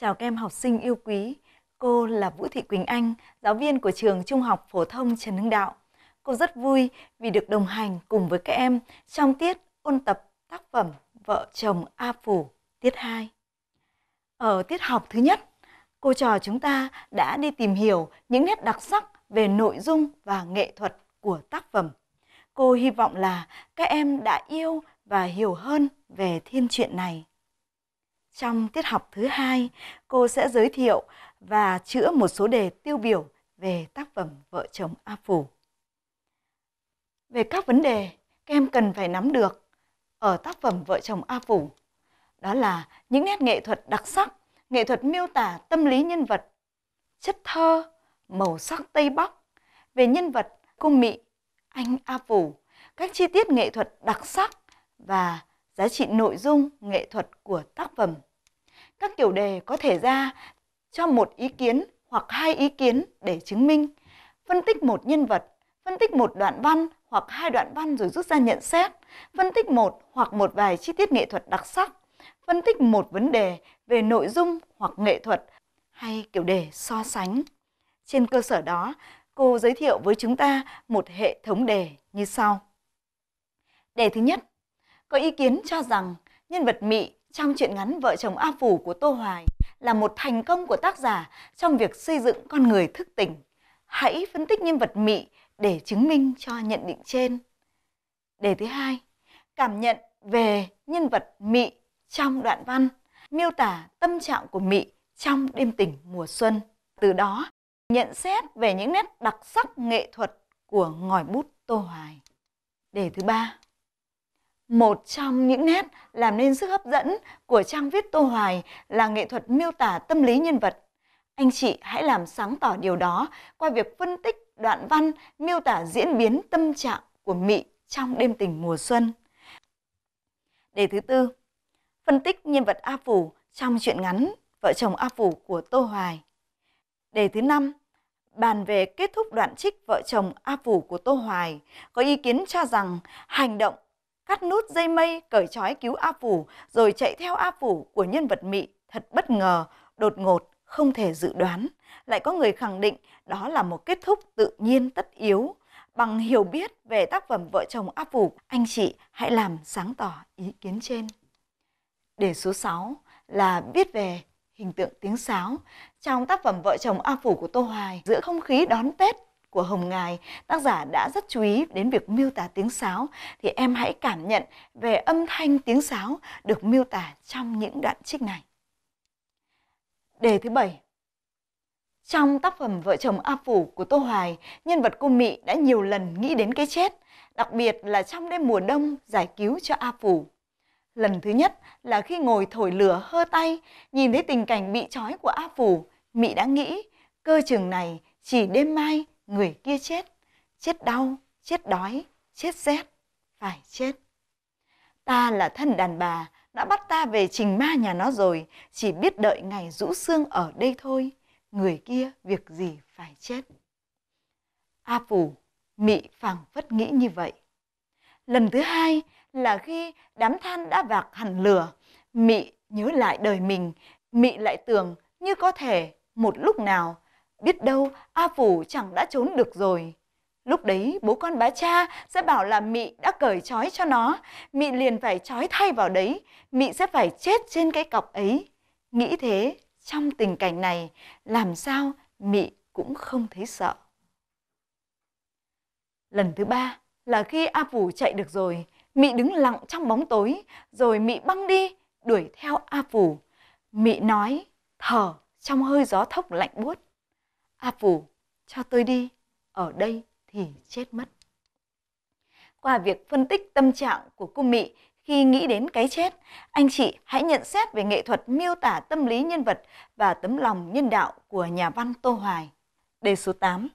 Chào các em học sinh yêu quý, cô là Vũ Thị Quỳnh Anh, giáo viên của trường Trung học Phổ thông Trần Hưng Đạo. Cô rất vui vì được đồng hành cùng với các em trong tiết ôn tập tác phẩm Vợ chồng A Phủ tiết 2. Ở tiết học thứ nhất, cô trò chúng ta đã đi tìm hiểu những nét đặc sắc về nội dung và nghệ thuật của tác phẩm. Cô hy vọng là các em đã yêu và hiểu hơn về thiên truyện này. Trong tiết học thứ hai, cô sẽ giới thiệu và chữa một số đề tiêu biểu về tác phẩm Vợ chồng A Phủ. Về các vấn đề các em cần phải nắm được ở tác phẩm Vợ chồng A Phủ, đó là những nét nghệ thuật đặc sắc, nghệ thuật miêu tả tâm lý nhân vật, chất thơ, màu sắc Tây Bắc, về nhân vật cô Mị, anh A Phủ, các chi tiết nghệ thuật đặc sắc và giá trị nội dung, nghệ thuật của tác phẩm. Các kiểu đề có thể ra cho một ý kiến hoặc hai ý kiến để chứng minh, phân tích một nhân vật, phân tích một đoạn văn hoặc hai đoạn văn rồi rút ra nhận xét, phân tích một hoặc một vài chi tiết nghệ thuật đặc sắc, phân tích một vấn đề về nội dung hoặc nghệ thuật hay kiểu đề so sánh. Trên cơ sở đó, cô giới thiệu với chúng ta một hệ thống đề như sau. Đề thứ nhất, có ý kiến cho rằng nhân vật Mị trong truyện ngắn Vợ chồng A Phủ của Tô Hoài là một thành công của tác giả trong việc xây dựng con người thức tỉnh. Hãy phân tích nhân vật Mị để chứng minh cho nhận định trên. Đề thứ hai, cảm nhận về nhân vật Mị trong đoạn văn, miêu tả tâm trạng của Mị trong đêm tình mùa xuân. Từ đó, nhận xét về những nét đặc sắc nghệ thuật của ngòi bút Tô Hoài. Đề thứ ba, một trong những nét làm nên sức hấp dẫn của trang viết Tô Hoài là nghệ thuật miêu tả tâm lý nhân vật. Anh chị hãy làm sáng tỏ điều đó qua việc phân tích đoạn văn miêu tả diễn biến tâm trạng của Mị trong đêm tình mùa xuân. Đề thứ tư, phân tích nhân vật A Phủ trong truyện ngắn Vợ chồng A Phủ của Tô Hoài. Đề thứ năm, bàn về kết thúc đoạn trích Vợ chồng A Phủ của Tô Hoài, có ý kiến cho rằng hành động cắt nút dây mây cởi trói cứu A Phủ rồi chạy theo A Phủ của nhân vật Mị thật bất ngờ, đột ngột, không thể dự đoán. Lại có người khẳng định đó là một kết thúc tự nhiên tất yếu. Bằng hiểu biết về tác phẩm Vợ chồng A Phủ, anh chị hãy làm sáng tỏ ý kiến trên. Đề số 6 là biết về hình tượng tiếng sáo. Trong tác phẩm Vợ chồng A Phủ của Tô Hoài, giữa không khí đón Tết của Hồng Ngài, tác giả đã rất chú ý đến việc miêu tả tiếng sáo thì em hãy cảm nhận về âm thanh tiếng sáo được miêu tả trong những đoạn trích này. Đề thứ 7 Trong tác phẩm Vợ chồng A Phủ của Tô Hoài, nhân vật cô Mị đã nhiều lần nghĩ đến cái chết, đặc biệt là trong đêm mùa đông giải cứu cho A Phủ. Lần thứ nhất là khi ngồi thổi lửa hơ tay, nhìn thấy tình cảnh bị trói của A Phủ, Mị đã nghĩ cơ trường này chỉ đêm mai người kia chết, chết đau, chết đói, chết rét, phải chết. Ta là thân đàn bà, đã bắt ta về trình ma nhà nó rồi, chỉ biết đợi ngày rũ xương ở đây thôi, người kia việc gì phải chết. A Phủ, mị phẳng phất nghĩ như vậy. Lần thứ hai là khi đám than đã vạc hẳn lửa, mị nhớ lại đời mình, mị lại tưởng như có thể một lúc nào biết đâu A Phủ chẳng đã trốn được rồi. Lúc đấy bố con bá cha sẽ bảo là Mị đã cởi trói cho nó, Mị liền phải trói thay vào đấy, Mị sẽ phải chết trên cái cọc ấy. Nghĩ thế, trong tình cảnh này, làm sao Mị cũng không thấy sợ. Lần thứ ba là khi A Phủ chạy được rồi, Mị đứng lặng trong bóng tối, rồi Mị băng đi, đuổi theo A Phủ. Mị nói, thở trong hơi gió thốc lạnh buốt. A phủ, cho tôi đi, ở đây thì chết mất. Qua việc phân tích tâm trạng của cô Mị khi nghĩ đến cái chết, anh chị hãy nhận xét về nghệ thuật miêu tả tâm lý nhân vật và tấm lòng nhân đạo của nhà văn Tô Hoài. Đề số 8.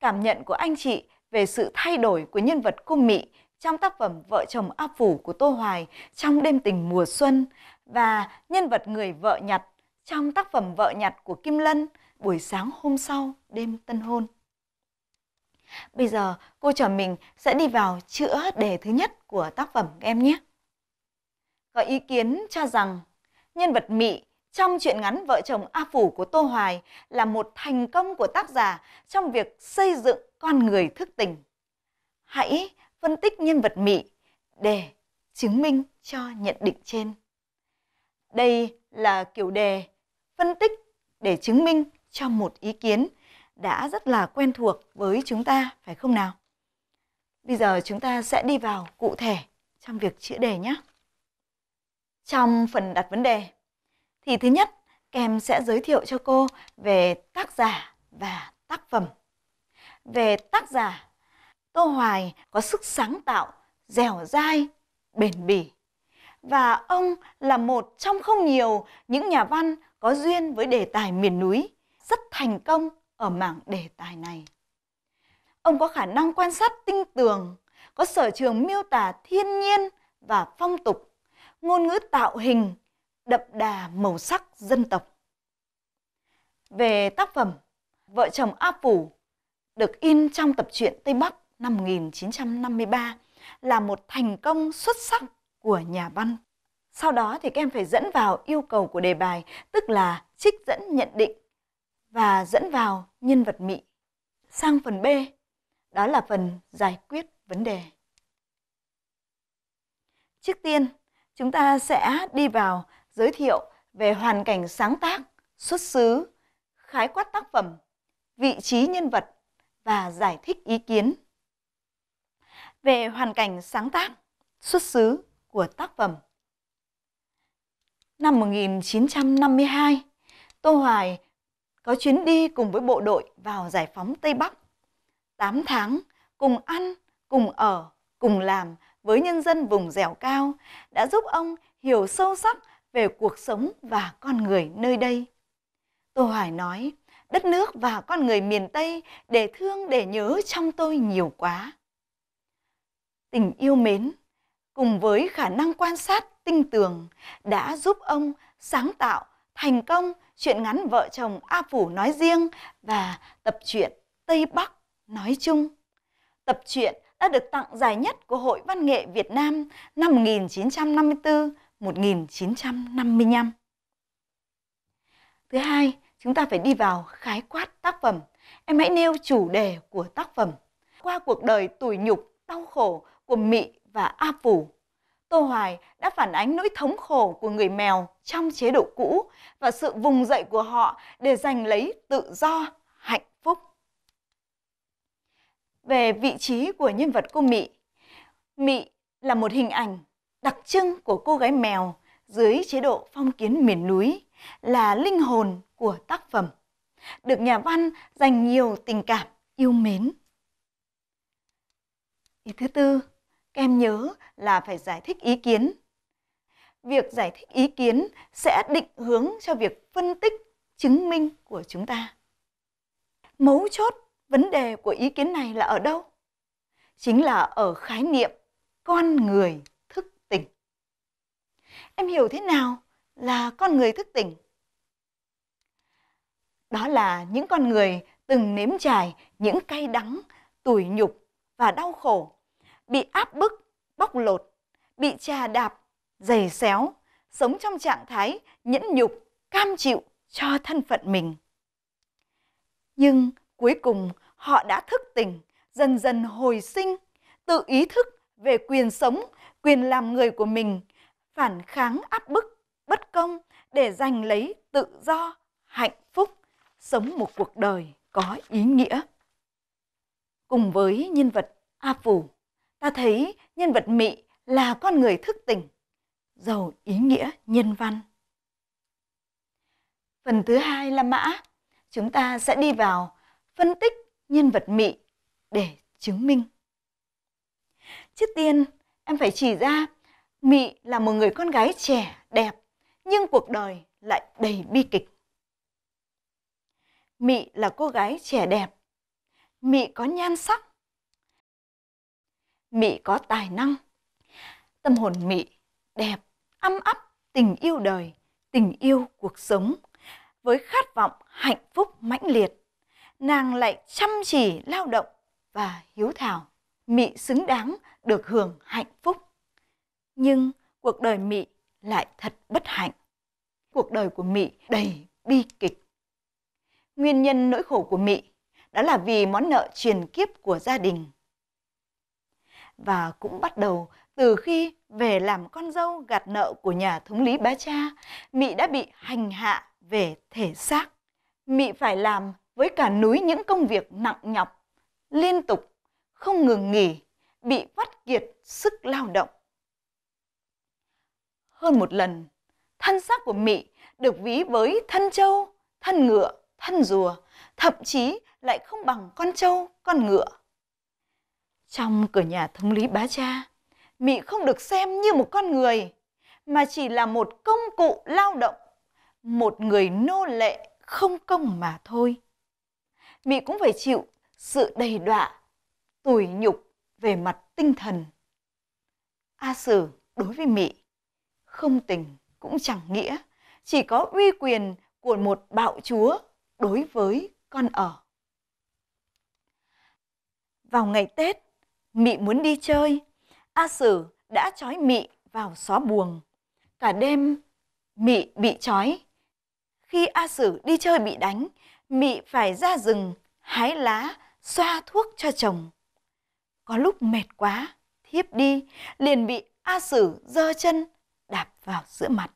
Cảm nhận của anh chị về sự thay đổi của nhân vật cô Mị trong tác phẩm Vợ chồng A Phủ của Tô Hoài trong đêm tình mùa xuân và nhân vật người vợ nhặt trong tác phẩm Vợ nhặt của Kim Lân buổi sáng hôm sau đêm tân hôn. Bây giờ cô trò mình sẽ đi vào chữa đề thứ nhất của tác phẩm em nhé. Có ý kiến cho rằng nhân vật Mị trong truyện ngắn Vợ chồng A Phủ của Tô Hoài là một thành công của tác giả trong việc xây dựng con người thức tỉnh. Hãy phân tích nhân vật Mị để chứng minh cho nhận định trên. Đây là kiểu đề phân tích để chứng minh cho một ý kiến đã rất là quen thuộc với chúng ta, phải không nào? Bây giờ chúng ta sẽ đi vào cụ thể trong việc chữa đề nhé. Trong phần đặt vấn đề, thì thứ nhất, kèm sẽ giới thiệu cho cô về tác giả và tác phẩm. Về tác giả, Tô Hoài có sức sáng tạo, dẻo dai, bền bỉ. Và ông là một trong không nhiều những nhà văn có duyên với đề tài miền núi rất thành công ở mảng đề tài này. Ông có khả năng quan sát tinh tường, có sở trường miêu tả thiên nhiên và phong tục, ngôn ngữ tạo hình, đậm đà màu sắc dân tộc. Về tác phẩm Vợ chồng A Phủ được in trong tập truyện Tây Bắc năm 1953 là một thành công xuất sắc của nhà văn. Sau đó thì các em phải dẫn vào yêu cầu của đề bài, tức là trích dẫn nhận định và dẫn vào nhân vật mị sang phần B, đó là phần giải quyết vấn đề. Trước tiên, chúng ta sẽ đi vào giới thiệu về hoàn cảnh sáng tác, xuất xứ, khái quát tác phẩm, vị trí nhân vật và giải thích ý kiến. Về hoàn cảnh sáng tác, xuất xứ của tác phẩm. Năm 1952, Tô Hoài có chuyến đi cùng với bộ đội vào giải phóng Tây Bắc. 8 tháng cùng ăn, cùng ở, cùng làm với nhân dân vùng dẻo cao đã giúp ông hiểu sâu sắc về cuộc sống và con người nơi đây. Tô Hoài nói, đất nước và con người miền Tây để thương để nhớ trong tôi nhiều quá. Tình yêu mến cùng với khả năng quan sát tinh tường đã giúp ông sáng tạo Thành công, chuyện ngắn vợ chồng A Phủ nói riêng và tập truyện Tây Bắc nói chung. Tập truyện đã được tặng giải nhất của Hội Văn nghệ Việt Nam năm 1954-1955. Thứ hai, chúng ta phải đi vào khái quát tác phẩm. Em hãy nêu chủ đề của tác phẩm. Qua cuộc đời tủi nhục, đau khổ của Mị và A Phủ Tô Hoài đã phản ánh nỗi thống khổ của người mèo trong chế độ cũ và sự vùng dậy của họ để giành lấy tự do, hạnh phúc. Về vị trí của nhân vật cô Mị, Mị là một hình ảnh đặc trưng của cô gái mèo dưới chế độ phong kiến miền núi, là linh hồn của tác phẩm, được nhà văn dành nhiều tình cảm yêu mến. Ý thứ tư, em nhớ là phải giải thích ý kiến. Việc giải thích ý kiến sẽ định hướng cho việc phân tích, chứng minh của chúng ta. Mấu chốt vấn đề của ý kiến này là ở đâu? Chính là ở khái niệm con người thức tỉnh. Em hiểu thế nào là con người thức tỉnh? Đó là những con người từng nếm trải những cay đắng, tủi nhục và đau khổ bị áp bức, bóc lột, bị trà đạp, giày xéo, sống trong trạng thái nhẫn nhục, cam chịu cho thân phận mình. Nhưng cuối cùng họ đã thức tỉnh, dần dần hồi sinh, tự ý thức về quyền sống, quyền làm người của mình, phản kháng áp bức, bất công để giành lấy tự do, hạnh phúc, sống một cuộc đời có ý nghĩa. Cùng với nhân vật A Phủ, ta thấy nhân vật Mị là con người thức tỉnh, giàu ý nghĩa nhân văn. Phần thứ hai là mã. Chúng ta sẽ đi vào phân tích nhân vật Mị để chứng minh. Trước tiên, em phải chỉ ra Mị là một người con gái trẻ, đẹp, nhưng cuộc đời lại đầy bi kịch. Mị là cô gái trẻ đẹp. Mị có nhan sắc Mị có tài năng. Tâm hồn mị đẹp, âm ấp tình yêu đời, tình yêu cuộc sống với khát vọng hạnh phúc mãnh liệt. Nàng lại chăm chỉ lao động và hiếu thảo, mị xứng đáng được hưởng hạnh phúc. Nhưng cuộc đời mị lại thật bất hạnh. Cuộc đời của mị đầy bi kịch. Nguyên nhân nỗi khổ của mị đó là vì món nợ truyền kiếp của gia đình và cũng bắt đầu từ khi về làm con dâu gạt nợ của nhà thống lý Bá Cha, Mị đã bị hành hạ về thể xác. Mị phải làm với cả núi những công việc nặng nhọc, liên tục, không ngừng nghỉ, bị vắt kiệt sức lao động. Hơn một lần, thân xác của Mị được ví với thân trâu, thân ngựa, thân rùa, thậm chí lại không bằng con trâu, con ngựa. Trong cửa nhà thống lý bá cha, Mị không được xem như một con người, mà chỉ là một công cụ lao động, một người nô lệ không công mà thôi. Mị cũng phải chịu sự đầy đọa, tủi nhục về mặt tinh thần. A Sử đối với Mị không tình cũng chẳng nghĩa, chỉ có uy quyền của một bạo chúa đối với con ở. Vào ngày Tết, Mị muốn đi chơi, A Sử đã trói Mị vào xó buồng. Cả đêm Mị bị trói. Khi A Sử đi chơi bị đánh, Mị phải ra rừng hái lá, xoa thuốc cho chồng. Có lúc mệt quá, thiếp đi, liền bị A Sử giơ chân đạp vào giữa mặt.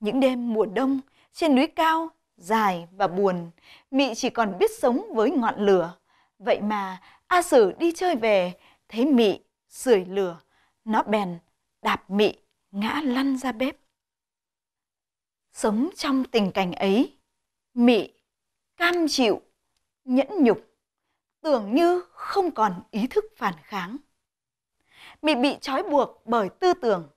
Những đêm mùa đông trên núi cao dài và buồn, Mị chỉ còn biết sống với ngọn lửa. Vậy mà A Sử đi chơi về thấy mị sưởi lửa nó bèn đạp mị ngã lăn ra bếp sống trong tình cảnh ấy mị cam chịu nhẫn nhục tưởng như không còn ý thức phản kháng mị bị trói buộc bởi tư tưởng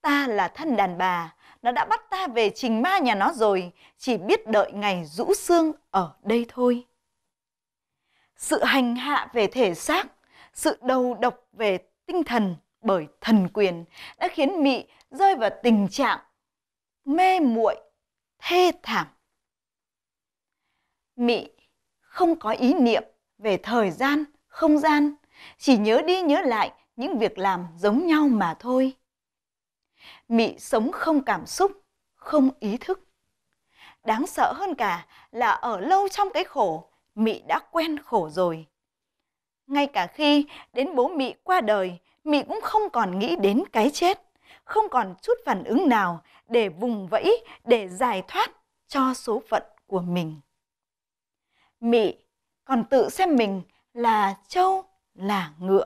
ta là thân đàn bà nó đã bắt ta về trình ma nhà nó rồi chỉ biết đợi ngày rũ xương ở đây thôi sự hành hạ về thể xác sự đầu độc về tinh thần bởi thần quyền đã khiến mị rơi vào tình trạng mê muội, thê thảm. Mị không có ý niệm về thời gian, không gian, chỉ nhớ đi nhớ lại những việc làm giống nhau mà thôi. Mị sống không cảm xúc, không ý thức. Đáng sợ hơn cả là ở lâu trong cái khổ, Mị đã quen khổ rồi. Ngay cả khi đến bố Mị qua đời, Mị cũng không còn nghĩ đến cái chết, không còn chút phản ứng nào để vùng vẫy, để giải thoát cho số phận của mình. Mị còn tự xem mình là trâu, là ngựa.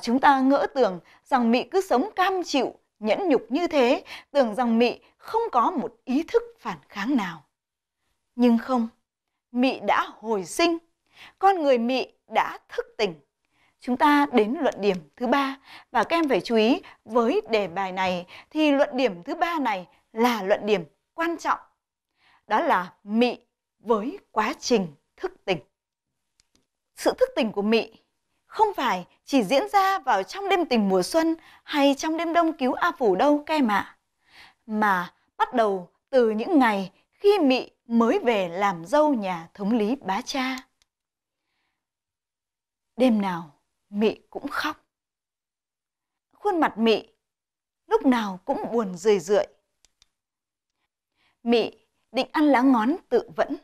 Chúng ta ngỡ tưởng rằng Mị cứ sống cam chịu, nhẫn nhục như thế, tưởng rằng Mị không có một ý thức phản kháng nào. Nhưng không, Mị đã hồi sinh, con người Mị đã thức tỉnh. Chúng ta đến luận điểm thứ ba và các em phải chú ý với đề bài này thì luận điểm thứ ba này là luận điểm quan trọng. Đó là mị với quá trình thức tỉnh. Sự thức tỉnh của mị không phải chỉ diễn ra vào trong đêm tình mùa xuân hay trong đêm đông cứu A Phủ đâu các em ạ. Mà bắt đầu từ những ngày khi Mị mới về làm dâu nhà thống lý Bá Cha đêm nào mị cũng khóc khuôn mặt mị lúc nào cũng buồn rười rượi mị định ăn lá ngón tự vẫn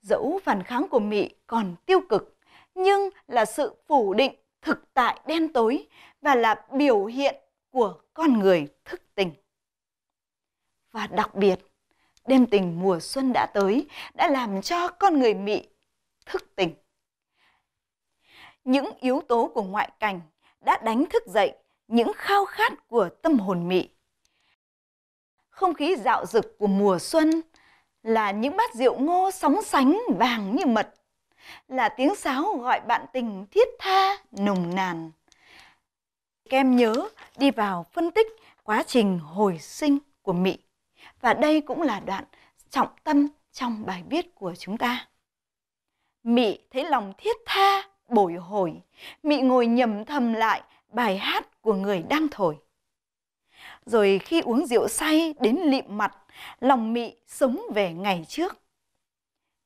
dẫu phản kháng của mị còn tiêu cực nhưng là sự phủ định thực tại đen tối và là biểu hiện của con người thức tình và đặc biệt đêm tình mùa xuân đã tới đã làm cho con người mị thức tình những yếu tố của ngoại cảnh đã đánh thức dậy những khao khát của tâm hồn mị. Không khí dạo dực của mùa xuân là những bát rượu ngô sóng sánh vàng như mật, là tiếng sáo gọi bạn tình thiết tha nồng nàn. Kem nhớ đi vào phân tích quá trình hồi sinh của mị và đây cũng là đoạn trọng tâm trong bài viết của chúng ta. Mị thấy lòng thiết tha bồi hồi, mị ngồi nhầm thầm lại bài hát của người đang thổi. Rồi khi uống rượu say đến lịm mặt, lòng mị sống về ngày trước.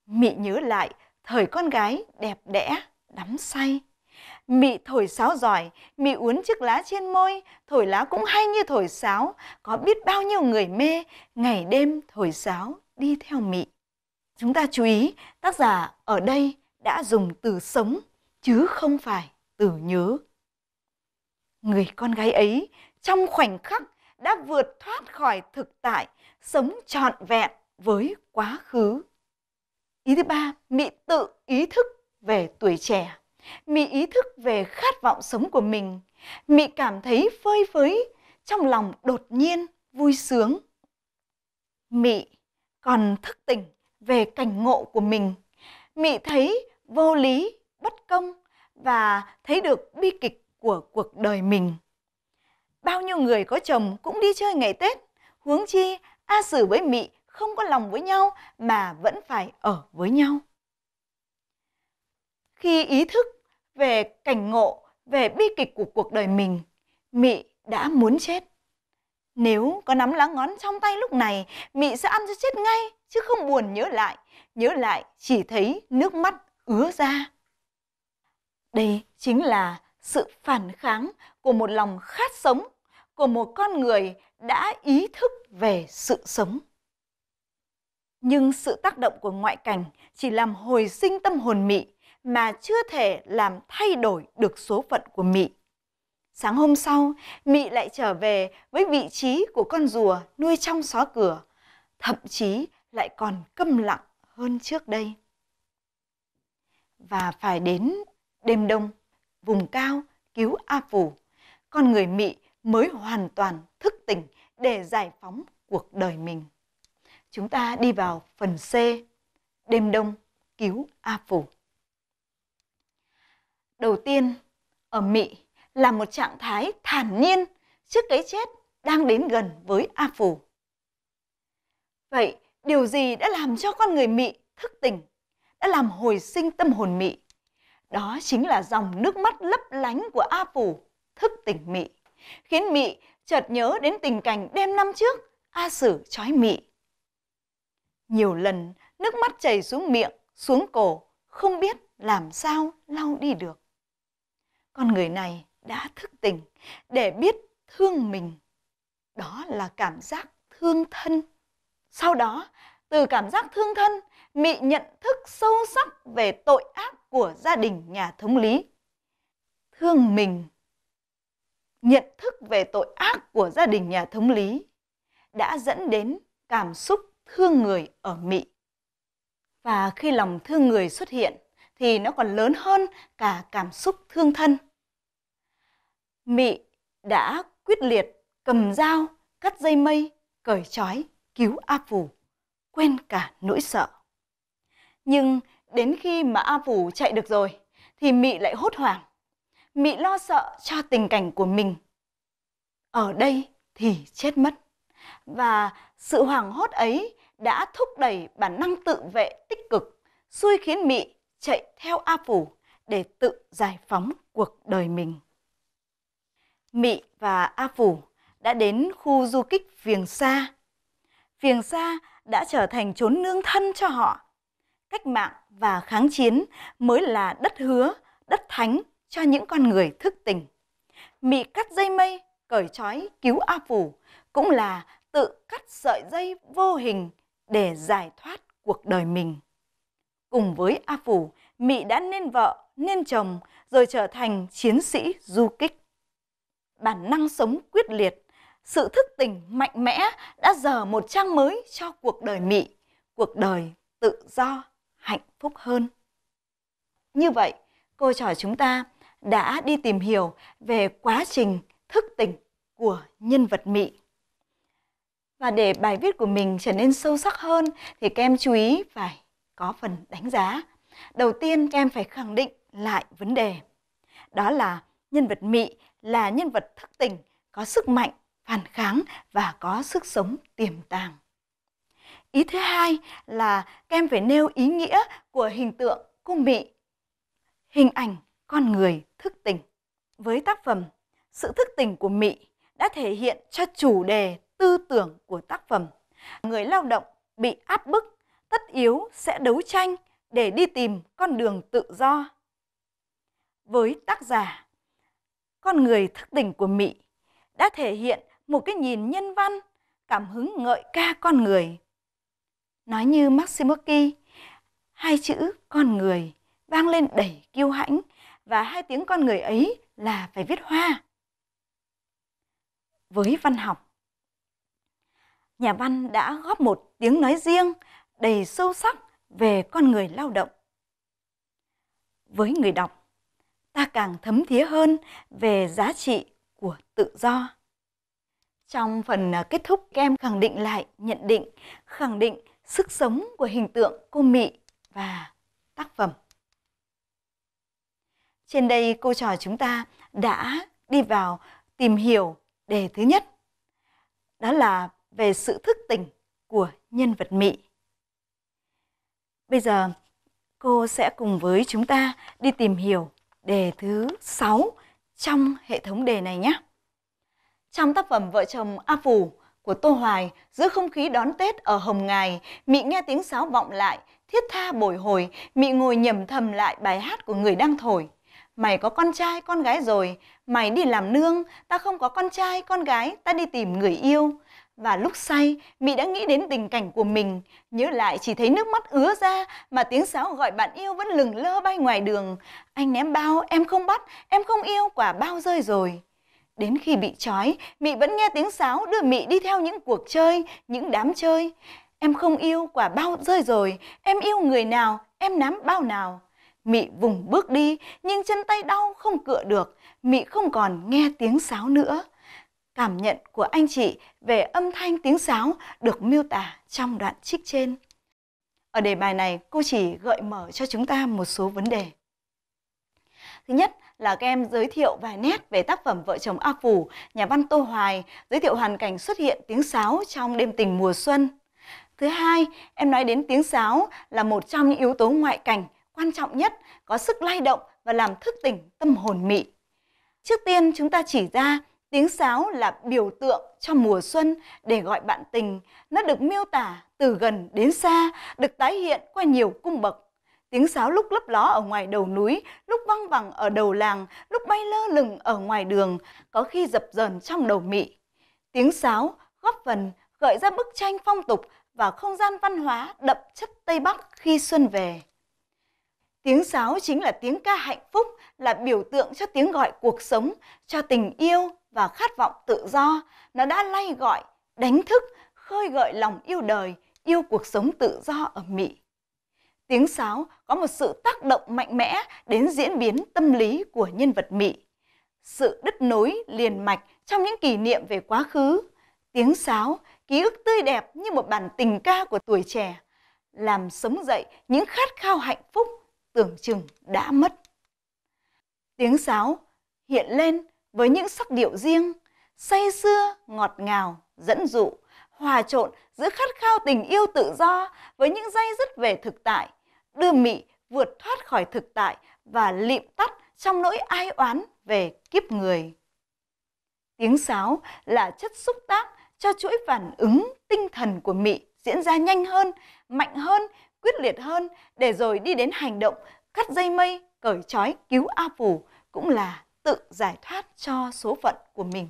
Mị nhớ lại thời con gái đẹp đẽ, đắm say. Mị thổi sáo giỏi, mị uốn chiếc lá trên môi, thổi lá cũng hay như thổi sáo, có biết bao nhiêu người mê, ngày đêm thổi sáo đi theo mị. Chúng ta chú ý, tác giả ở đây đã dùng từ sống chứ không phải từ nhớ. Người con gái ấy trong khoảnh khắc đã vượt thoát khỏi thực tại, sống trọn vẹn với quá khứ. Ý thứ ba, mị tự ý thức về tuổi trẻ, mị ý thức về khát vọng sống của mình, mị cảm thấy phơi phới, trong lòng đột nhiên vui sướng. Mị còn thức tỉnh về cảnh ngộ của mình, mị thấy vô lý bất công và thấy được bi kịch của cuộc đời mình. Bao nhiêu người có chồng cũng đi chơi ngày Tết, huống chi A Sử với Mị không có lòng với nhau mà vẫn phải ở với nhau. Khi ý thức về cảnh ngộ, về bi kịch của cuộc đời mình, Mị đã muốn chết. Nếu có nắm lá ngón trong tay lúc này, Mị sẽ ăn cho chết ngay, chứ không buồn nhớ lại. Nhớ lại chỉ thấy nước mắt ứa ra. Đây chính là sự phản kháng của một lòng khát sống, của một con người đã ý thức về sự sống. Nhưng sự tác động của ngoại cảnh chỉ làm hồi sinh tâm hồn mị mà chưa thể làm thay đổi được số phận của mị. Sáng hôm sau, mị lại trở về với vị trí của con rùa nuôi trong xó cửa, thậm chí lại còn câm lặng hơn trước đây. Và phải đến đêm đông, vùng cao cứu A Phủ, con người Mỹ mới hoàn toàn thức tỉnh để giải phóng cuộc đời mình. Chúng ta đi vào phần C, đêm đông cứu A Phủ. Đầu tiên, ở Mỹ là một trạng thái thản nhiên trước cái chết đang đến gần với A Phủ. Vậy, điều gì đã làm cho con người Mỹ thức tỉnh, đã làm hồi sinh tâm hồn Mỹ? Đó chính là dòng nước mắt lấp lánh của A Phủ, thức tỉnh Mị, khiến Mị chợt nhớ đến tình cảnh đêm năm trước A Sử trói Mị. Nhiều lần nước mắt chảy xuống miệng, xuống cổ, không biết làm sao lau đi được. Con người này đã thức tỉnh để biết thương mình. Đó là cảm giác thương thân. Sau đó, từ cảm giác thương thân, Mị nhận thức sâu sắc về tội ác của gia đình nhà thống lý. Thương mình nhận thức về tội ác của gia đình nhà thống lý đã dẫn đến cảm xúc thương người ở Mỹ. Và khi lòng thương người xuất hiện thì nó còn lớn hơn cả cảm xúc thương thân. Mỹ đã quyết liệt cầm dao, cắt dây mây, cởi trói, cứu A Phù, quên cả nỗi sợ. Nhưng đến khi mà A Phủ chạy được rồi thì Mị lại hốt hoảng. Mị lo sợ cho tình cảnh của mình. Ở đây thì chết mất. Và sự hoảng hốt ấy đã thúc đẩy bản năng tự vệ tích cực, xui khiến Mị chạy theo A Phủ để tự giải phóng cuộc đời mình. Mị và A Phủ đã đến khu du kích Viềng Sa. Viềng Sa đã trở thành chốn nương thân cho họ cách mạng và kháng chiến mới là đất hứa, đất thánh cho những con người thức tỉnh. Mị cắt dây mây, cởi trói cứu A Phủ cũng là tự cắt sợi dây vô hình để giải thoát cuộc đời mình. Cùng với A Phủ, Mị đã nên vợ, nên chồng, rồi trở thành chiến sĩ du kích. Bản năng sống quyết liệt, sự thức tỉnh mạnh mẽ đã dở một trang mới cho cuộc đời Mị, cuộc đời tự do hạnh phúc hơn. Như vậy, cô trò chúng ta đã đi tìm hiểu về quá trình thức tỉnh của nhân vật Mị. Và để bài viết của mình trở nên sâu sắc hơn thì các em chú ý phải có phần đánh giá. Đầu tiên các em phải khẳng định lại vấn đề. Đó là nhân vật Mị là nhân vật thức tỉnh, có sức mạnh, phản kháng và có sức sống tiềm tàng. Ý thứ hai là các em phải nêu ý nghĩa của hình tượng cung bị, hình ảnh con người thức tỉnh. Với tác phẩm Sự thức tỉnh của Mỹ đã thể hiện cho chủ đề tư tưởng của tác phẩm. Người lao động bị áp bức, tất yếu sẽ đấu tranh để đi tìm con đường tự do. Với tác giả, con người thức tỉnh của Mỹ đã thể hiện một cái nhìn nhân văn, cảm hứng ngợi ca con người nói như Maximuki, hai chữ con người vang lên đầy kiêu hãnh và hai tiếng con người ấy là phải viết hoa. Với văn học, nhà văn đã góp một tiếng nói riêng đầy sâu sắc về con người lao động. Với người đọc, ta càng thấm thía hơn về giá trị của tự do. Trong phần à, kết thúc, các em khẳng định lại nhận định, khẳng định sức sống của hình tượng cô Mị và tác phẩm. Trên đây cô trò chúng ta đã đi vào tìm hiểu đề thứ nhất, đó là về sự thức tỉnh của nhân vật Mị. Bây giờ cô sẽ cùng với chúng ta đi tìm hiểu đề thứ 6 trong hệ thống đề này nhé. Trong tác phẩm Vợ chồng A Phù, của Tô Hoài giữa không khí đón Tết ở Hồng Ngài, Mị nghe tiếng sáo vọng lại, thiết tha bồi hồi, Mị ngồi nhầm thầm lại bài hát của người đang thổi. Mày có con trai, con gái rồi, mày đi làm nương, ta không có con trai, con gái, ta đi tìm người yêu. Và lúc say, mị đã nghĩ đến tình cảnh của mình, nhớ lại chỉ thấy nước mắt ứa ra mà tiếng sáo gọi bạn yêu vẫn lừng lơ bay ngoài đường. Anh ném bao, em không bắt, em không yêu, quả bao rơi rồi. Đến khi bị trói, Mị vẫn nghe tiếng sáo đưa Mị đi theo những cuộc chơi, những đám chơi. Em không yêu quả bao rơi rồi, em yêu người nào, em nắm bao nào. Mị vùng bước đi, nhưng chân tay đau không cựa được, Mị không còn nghe tiếng sáo nữa. Cảm nhận của anh chị về âm thanh tiếng sáo được miêu tả trong đoạn trích trên. Ở đề bài này, cô chỉ gợi mở cho chúng ta một số vấn đề. Thứ nhất, là các em giới thiệu vài nét về tác phẩm Vợ chồng A Phủ, nhà văn Tô Hoài, giới thiệu hoàn cảnh xuất hiện tiếng sáo trong đêm tình mùa xuân. Thứ hai, em nói đến tiếng sáo là một trong những yếu tố ngoại cảnh quan trọng nhất, có sức lay động và làm thức tỉnh tâm hồn mị. Trước tiên chúng ta chỉ ra tiếng sáo là biểu tượng cho mùa xuân để gọi bạn tình. Nó được miêu tả từ gần đến xa, được tái hiện qua nhiều cung bậc Tiếng sáo lúc lấp ló ở ngoài đầu núi, lúc văng vẳng ở đầu làng, lúc bay lơ lửng ở ngoài đường, có khi dập dờn trong đầu mị. Tiếng sáo góp phần gợi ra bức tranh phong tục và không gian văn hóa đậm chất Tây Bắc khi xuân về. Tiếng sáo chính là tiếng ca hạnh phúc, là biểu tượng cho tiếng gọi cuộc sống, cho tình yêu và khát vọng tự do. Nó đã lay gọi, đánh thức, khơi gợi lòng yêu đời, yêu cuộc sống tự do ở Mỹ tiếng sáo có một sự tác động mạnh mẽ đến diễn biến tâm lý của nhân vật Mỹ. Sự đứt nối liền mạch trong những kỷ niệm về quá khứ, tiếng sáo, ký ức tươi đẹp như một bản tình ca của tuổi trẻ, làm sống dậy những khát khao hạnh phúc tưởng chừng đã mất. Tiếng sáo hiện lên với những sắc điệu riêng, say sưa, ngọt ngào, dẫn dụ, hòa trộn giữa khát khao tình yêu tự do với những dây dứt về thực tại đưa mị vượt thoát khỏi thực tại và lịm tắt trong nỗi ai oán về kiếp người. Tiếng sáo là chất xúc tác cho chuỗi phản ứng tinh thần của mị diễn ra nhanh hơn, mạnh hơn, quyết liệt hơn để rồi đi đến hành động cắt dây mây, cởi trói, cứu A Phủ cũng là tự giải thoát cho số phận của mình.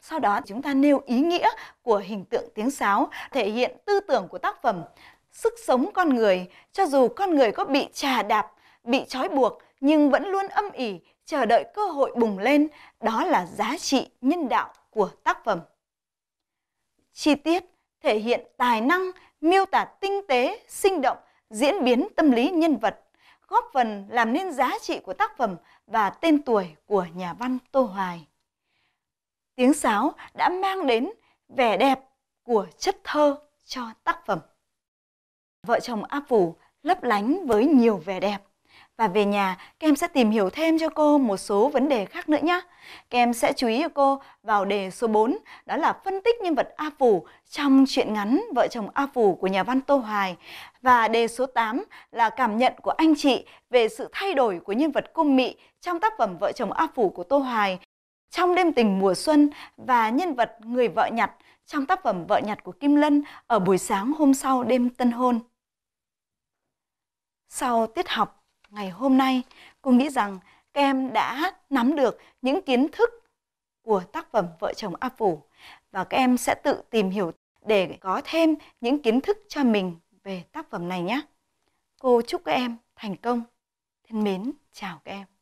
Sau đó chúng ta nêu ý nghĩa của hình tượng tiếng sáo thể hiện tư tưởng của tác phẩm sức sống con người, cho dù con người có bị trà đạp, bị trói buộc nhưng vẫn luôn âm ỉ chờ đợi cơ hội bùng lên, đó là giá trị nhân đạo của tác phẩm. Chi tiết thể hiện tài năng, miêu tả tinh tế, sinh động, diễn biến tâm lý nhân vật, góp phần làm nên giá trị của tác phẩm và tên tuổi của nhà văn Tô Hoài. Tiếng sáo đã mang đến vẻ đẹp của chất thơ cho tác phẩm vợ chồng A Phủ lấp lánh với nhiều vẻ đẹp. Và về nhà, các em sẽ tìm hiểu thêm cho cô một số vấn đề khác nữa nhé. Các em sẽ chú ý cho cô vào đề số 4, đó là phân tích nhân vật A Phủ trong truyện ngắn Vợ chồng A Phủ của nhà văn Tô Hoài. Và đề số 8 là cảm nhận của anh chị về sự thay đổi của nhân vật cung mị trong tác phẩm Vợ chồng A Phủ của Tô Hoài. Trong đêm tình mùa xuân và nhân vật người vợ nhặt trong tác phẩm Vợ nhặt của Kim Lân ở buổi sáng hôm sau đêm tân hôn. Sau tiết học ngày hôm nay, cô nghĩ rằng các em đã nắm được những kiến thức của tác phẩm Vợ chồng A Phủ và các em sẽ tự tìm hiểu để có thêm những kiến thức cho mình về tác phẩm này nhé. Cô chúc các em thành công. Thân mến, chào các em.